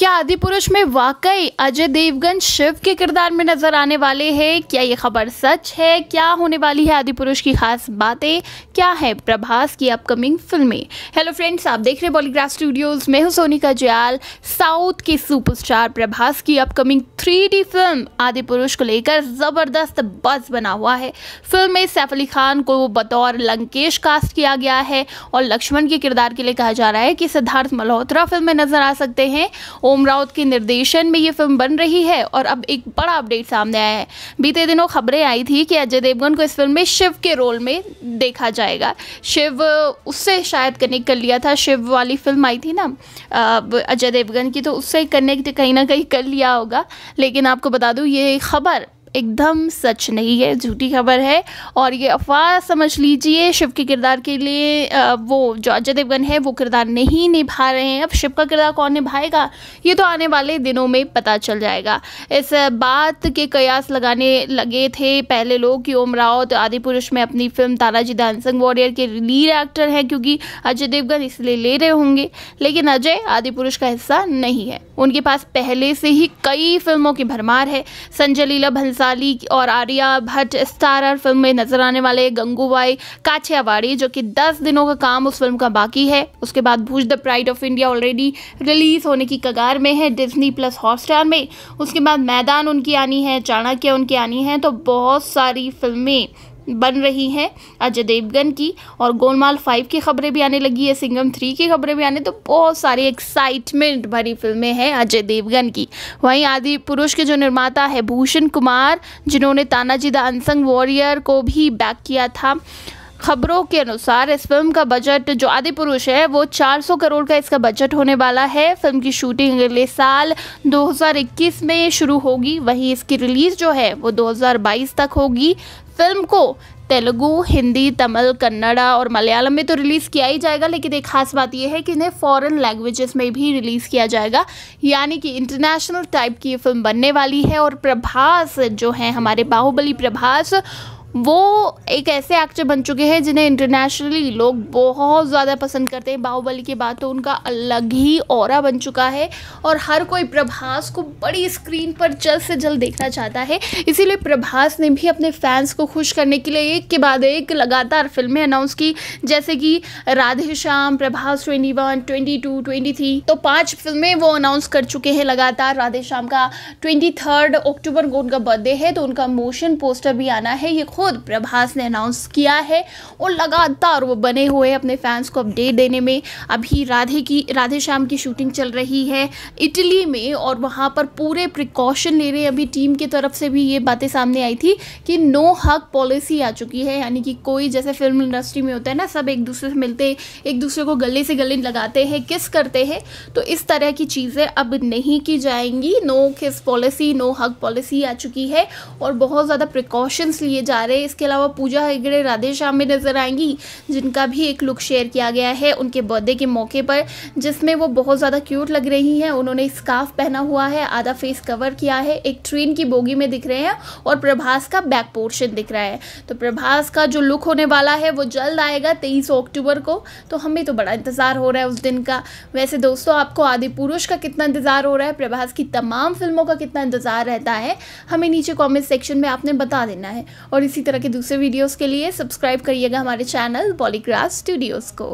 क्या आदि पुरुष में वाकई अजय देवगन शिव के किरदार में नजर आने वाले हैं क्या ये खबर सच है क्या होने वाली है आदि पुरुष की खास बातें क्या है प्रभास की अपकमिंग फिल्में हेलो फ्रेंड्स आप देख रहे हैं बॉलीग्राफ स्टूडियोज में हूँ सोनिका जयाल साउथ के सुपरस्टार प्रभास की अपकमिंग थ्री फिल्म आदि पुरुष को लेकर ज़बरदस्त बस बना हुआ है फिल्म में सैफ अली खान को बतौर लंकेश कास्ट किया गया है और लक्ष्मण के किरदार के लिए कहा जा रहा है कि सिद्धार्थ मल्होत्रा फिल्म में नजर आ सकते हैं ओम राउत के निर्देशन में ये फिल्म बन रही है और अब एक बड़ा अपडेट सामने आया है बीते दिनों खबरें आई थी कि अजय देवगन को इस फिल्म में शिव के रोल में देखा जाएगा शिव उससे शायद कनेक्ट कर लिया था शिव वाली फिल्म आई थी ना अजय देवगन की तो उससे कनेक्ट कहीं ना कहीं कर लिया होगा लेकिन आपको बता दूँ ये खबर एकदम सच नहीं है झूठी खबर है और ये अफवाह समझ लीजिए शिव के किरदार के लिए वो जो अजय देवगन है वो किरदार नहीं निभा रहे हैं अब शिव का किरदार कौन निभाएगा ये तो आने वाले दिनों में पता चल जाएगा इस बात के कयास लगाने लगे थे पहले लोग कि ओम राउत आदि पुरुष में अपनी फिल्म तानाजी दानसंग वॉरियर के लीड एक्टर हैं क्योंकि अजय देवगन इसलिए ले रहे होंगे लेकिन अजय आदि पुरुष का हिस्सा नहीं है उनके पास पहले से ही कई फिल्मों की भरमार है संजय लीला भंस भंसाली और आर्या भट्ट स्टारर फिल्म में नजर आने वाले गंगूबाई काछियावाड़ी जो कि 10 दिनों का काम उस फिल्म का बाकी है उसके बाद Bhuj the pride of India already release होने की कगार में है डिज्नी प्लस हॉटस्टार में उसके बाद मैदान उनकी आनी है चाणक्य उनकी आनी है तो बहुत सारी फिल्में बन रही हैं अजय देवगन की और गोलमाल फाइव की खबरें भी आने लगी है सिंगम थ्री की खबरें भी आने तो बहुत सारी एक्साइटमेंट भरी फिल्में हैं अजय देवगन की वहीं आदि पुरुष के जो निर्माता है भूषण कुमार जिन्होंने तानाजी द अनसंग वॉरियर को भी बैक किया था खबरों के अनुसार इस फिल्म का बजट जो आदि पुरुष है वो 400 करोड़ का इसका बजट होने वाला है फिल्म की शूटिंग अगले साल 2021 में शुरू होगी वहीं इसकी रिलीज़ जो है वो 2022 तक होगी फिल्म को तेलुगु हिंदी तमिल कन्नड़ा और मलयालम में तो रिलीज़ किया ही जाएगा लेकिन एक खास बात यह है कि इन्हें फॉरेन लैंग्वेजेस में भी रिलीज़ किया जाएगा यानी कि इंटरनेशनल टाइप की फिल्म बनने वाली है और प्रभास जो है हमारे बाहुबली प्रभास वो एक ऐसे एक्टर बन चुके हैं जिन्हें इंटरनेशनली लोग बहुत ज़्यादा पसंद करते हैं बाहुबली के बाद तो उनका अलग ही और बन चुका है और हर कोई प्रभास को बड़ी स्क्रीन पर जल्द से जल्द देखना चाहता है इसीलिए प्रभास ने भी अपने फैंस को खुश करने के लिए एक के बाद एक लगातार फिल्में अनाउंस की जैसे कि Radhe Shyam Prabhas twenty one twenty two twenty three तो पाँच फिल्में वो अनाउंस कर चुके हैं लगातार राधे श्याम का ट्वेंटी थर्ड अक्टूबर को उनका बर्थडे है तो उनका मोशन पोस्टर भी आना है ये खुद प्रभास ने अनाउंस किया है और लगातार वो बने हुए अपने फैंस को अपडेट देने में अभी राधे की राधे श्याम की शूटिंग चल रही है इटली में और वहाँ पर पूरे प्रिकॉशन ले रहे अभी टीम की तरफ से भी ये बातें सामने आई थी कि नो हक पॉलिसी आ चुकी है यानी कि कोई जैसे फिल्म इंडस्ट्री में होता है ना सब एक दूसरे से मिलते एक दूसरे को गले से गले लगाते हैं किस करते हैं तो इस तरह की चीज़ें अब नहीं की जाएंगी no kiss policy no hug policy आ चुकी है और बहुत ज़्यादा प्रिकॉशंस लिए जा रहे रहे इसके अलावा पूजा हेगड़े राधे श्याम में नजर आएंगी जिनका भी एक लुक शेयर किया गया है उनके बर्थडे के मौके पर जिसमें वो बहुत ज़्यादा क्यूट लग रही हैं उन्होंने स्काफ पहना हुआ है आधा फेस कवर किया है एक ट्रेन की बोगी में दिख रहे हैं और प्रभास का बैक पोर्शन दिख रहा है तो प्रभास का जो लुक होने वाला है वो जल्द आएगा तेईस अक्टूबर को तो हमें तो बड़ा इंतज़ार हो रहा है उस दिन का वैसे दोस्तों आपको आदि पुरुष का कितना इंतज़ार हो रहा है प्रभास की तमाम फिल्मों का कितना इंतज़ार रहता है हमें नीचे कॉमेंट सेक्शन में आपने बता देना है और इसी इसी तरह के दूसरे वीडियोस के लिए सब्सक्राइब करिएगा हमारे चैनल पॉलीग्राफ स्टूडियोज़ को